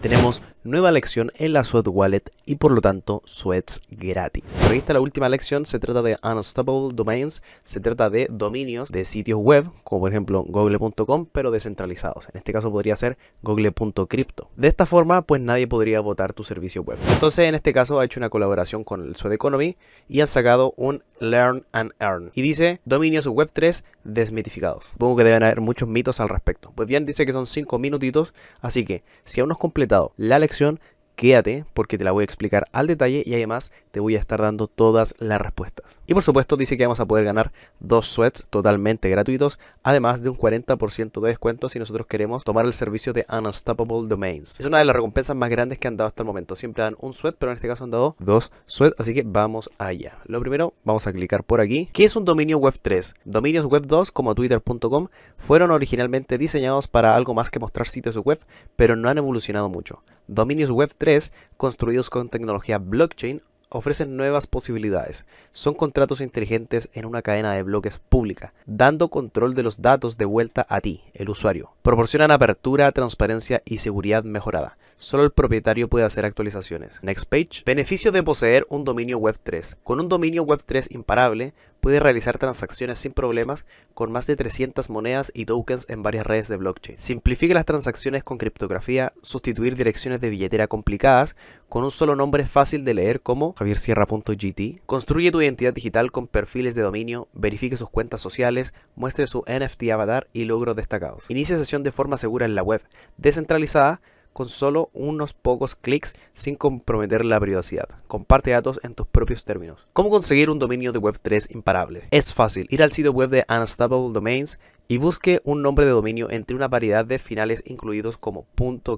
Tenemos nueva lección en la Sweat Wallet y por lo tanto Sweats gratis. Revista la última lección, se trata de Unstoppable Domains, se trata de dominios de sitios web, como por ejemplo google.com, pero descentralizados. En este caso podría ser google.crypto. De esta forma, pues nadie podría votar tu servicio web. Entonces, en este caso ha hecho una colaboración con el Sweat Economy y han sacado un Learn and Earn. Y dice dominios web 3 desmitificados. Supongo que deben haber muchos mitos al respecto. Pues bien, dice que son 5 minutitos, así que si aún no completamos. La lección quédate porque te la voy a explicar al detalle y además te voy a estar dando todas las respuestas. Y por supuesto dice que vamos a poder ganar dos sweats totalmente gratuitos, además de un 40% de descuento si nosotros queremos tomar el servicio de Unstoppable Domains. Es una de las recompensas más grandes que han dado hasta el momento. Siempre dan un sweat, pero en este caso han dado dos sweats, así que vamos allá. Lo primero, vamos a clicar por aquí. ¿Qué es un dominio web 3? Dominios web 2 como twitter.com fueron originalmente diseñados para algo más que mostrar sitios web, pero no han evolucionado mucho. Dominios Web 3, construidos con tecnología blockchain, ofrecen nuevas posibilidades. Son contratos inteligentes en una cadena de bloques pública, dando control de los datos de vuelta a ti, el usuario. Proporcionan apertura, transparencia y seguridad mejorada. Solo el propietario puede hacer actualizaciones. Next page. Beneficio de poseer un dominio Web3. Con un dominio Web3 imparable, puede realizar transacciones sin problemas con más de 300 monedas y tokens en varias redes de blockchain. Simplifique las transacciones con criptografía, sustituir direcciones de billetera complicadas con un solo nombre fácil de leer como javiersierra.gt. Construye tu identidad digital con perfiles de dominio, verifique sus cuentas sociales, muestre su NFT avatar y logros destacados. Inicia sesión de forma segura en la web, descentralizada, con solo unos pocos clics sin comprometer la privacidad. Comparte datos en tus propios términos. ¿Cómo conseguir un dominio de Web3 imparable? Es fácil, ir al sitio web de Unstoppable Domains y busque un nombre de dominio entre una variedad de finales incluidos como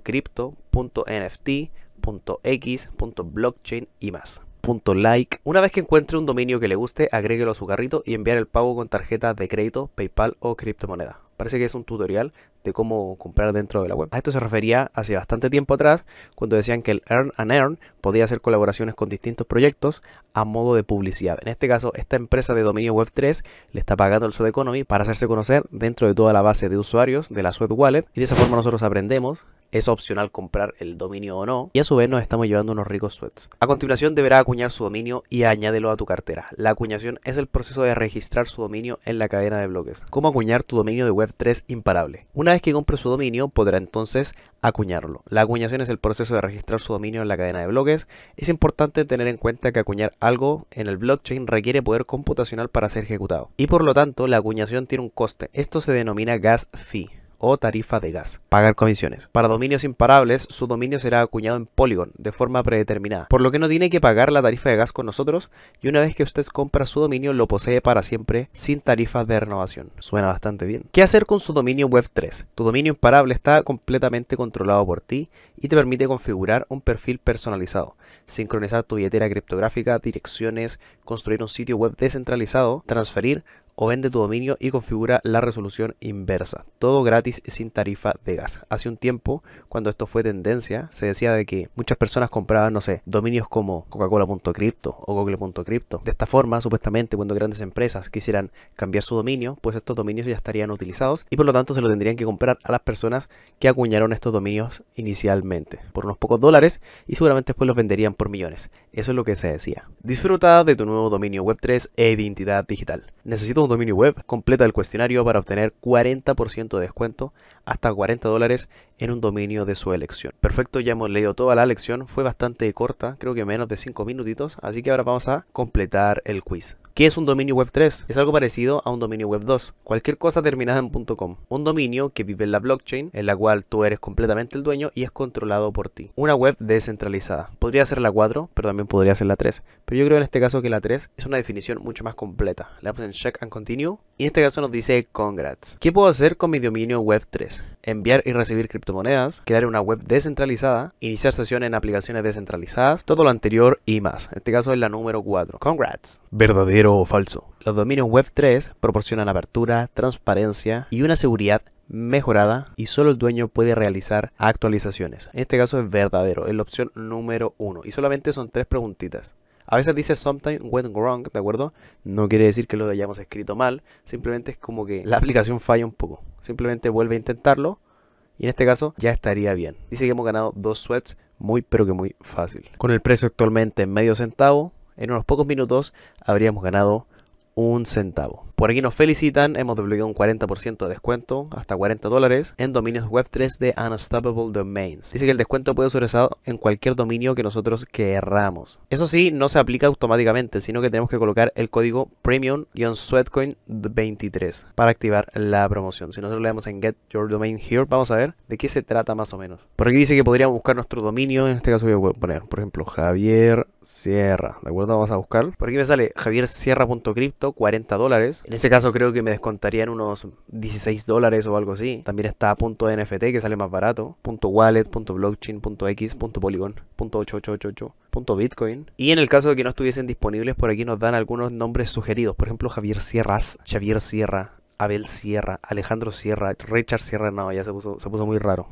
.crypto, .nft, .x, .blockchain y más. .like. Una vez que encuentre un dominio que le guste, agréguelo a su carrito y enviar el pago con tarjeta de crédito, PayPal o criptomoneda. Parece que es un tutorial de cómo comprar dentro de la web. A esto se refería hace bastante tiempo atrás cuando decían que el Earn and Earn podía hacer colaboraciones con distintos proyectos a modo de publicidad. En este caso, esta empresa de dominio web 3 le está pagando al Swed Economy para hacerse conocer dentro de toda la base de usuarios de la Swed Wallet y de esa forma nosotros aprendemos es opcional comprar el dominio o no. Y a su vez nos estamos llevando unos ricos sweats. A continuación deberá acuñar su dominio y añádelo a tu cartera. La acuñación es el proceso de registrar su dominio en la cadena de bloques. Cómo acuñar tu dominio de Web3 imparable. Una vez que compre su dominio podrá entonces acuñarlo. La acuñación es el proceso de registrar su dominio en la cadena de bloques. Es importante tener en cuenta que acuñar algo en el blockchain requiere poder computacional para ser ejecutado. Y por lo tanto la acuñación tiene un coste. Esto se denomina gas fee o tarifa de gas. Pagar comisiones. Para dominios imparables, su dominio será acuñado en Polygon de forma predeterminada, por lo que no tiene que pagar la tarifa de gas con nosotros y una vez que usted compra su dominio lo posee para siempre sin tarifas de renovación. Suena bastante bien. ¿Qué hacer con su dominio Web3? Tu dominio imparable está completamente controlado por ti y te permite configurar un perfil personalizado, sincronizar tu billetera criptográfica, direcciones, construir un sitio web descentralizado, transferir o vende tu dominio y configura la resolución inversa. Todo gratis sin tarifa de gas. Hace un tiempo, cuando esto fue tendencia, se decía de que muchas personas compraban, no sé, dominios como Coca-Cola.crypto o Google.crypto. De esta forma, supuestamente, cuando grandes empresas quisieran cambiar su dominio, pues estos dominios ya estarían utilizados y por lo tanto se lo tendrían que comprar a las personas que acuñaron estos dominios inicialmente por unos pocos dólares y seguramente después los venderían por millones. Eso es lo que se decía. Disfruta de tu nuevo dominio Web3 e identidad digital. Necesito dominio web, completa el cuestionario para obtener 40% de descuento hasta 40 dólares en un dominio de su elección. Perfecto, ya hemos leído toda la lección, fue bastante corta, creo que menos de 5 minutitos, así que ahora vamos a completar el quiz. ¿Qué es un dominio web 3? Es algo parecido a un dominio web 2. Cualquier cosa terminada en .com. Un dominio que vive en la blockchain, en la cual tú eres completamente el dueño y es controlado por ti. Una web descentralizada. Podría ser la 4, pero también podría ser la 3. Pero yo creo en este caso que la 3 es una definición mucho más completa. Le damos en check and continue. Y en este caso nos dice congrats. ¿Qué puedo hacer con mi dominio web 3? Enviar y recibir criptomonedas, crear una web descentralizada, iniciar sesión en aplicaciones descentralizadas, todo lo anterior y más. En este caso es la número 4. Congrats. Verdadero falso. Los dominios Web3 proporcionan apertura, transparencia y una seguridad mejorada y solo el dueño puede realizar actualizaciones. En este caso es verdadero, es la opción número uno y solamente son tres preguntitas. A veces dice something went wrong, ¿de acuerdo? No quiere decir que lo hayamos escrito mal, simplemente es como que la aplicación falla un poco. Simplemente vuelve a intentarlo y en este caso ya estaría bien. Dice que hemos ganado dos sweats muy pero que muy fácil. Con el precio actualmente en medio centavo, en unos pocos minutos habríamos ganado un centavo. Por aquí nos felicitan, hemos desbloqueado un 40% de descuento, hasta 40 dólares, en dominios web 3 de Unstoppable Domains. Dice que el descuento puede ser usado en cualquier dominio que nosotros querramos. Eso sí, no se aplica automáticamente, sino que tenemos que colocar el código premium-sweatcoin23 para activar la promoción. Si nosotros le damos en Get Your Domain Here, vamos a ver de qué se trata más o menos. Por aquí dice que podríamos buscar nuestro dominio, en este caso voy a poner, por ejemplo, Javier Sierra, ¿de acuerdo? Vamos a buscar. Por aquí me sale javiersierra.crypto, 40 dólares. En ese caso creo que me descontarían unos 16 dólares o algo así. También está punto .nft que sale más barato, .wallet, .blockchain, .x, .bitcoin. Y en el caso de que no estuviesen disponibles, por aquí nos dan algunos nombres sugeridos. Por ejemplo, Javier Sierras, Javier Sierra, Abel Sierra, Alejandro Sierra, Richard Sierra, no, ya se puso, se puso muy raro.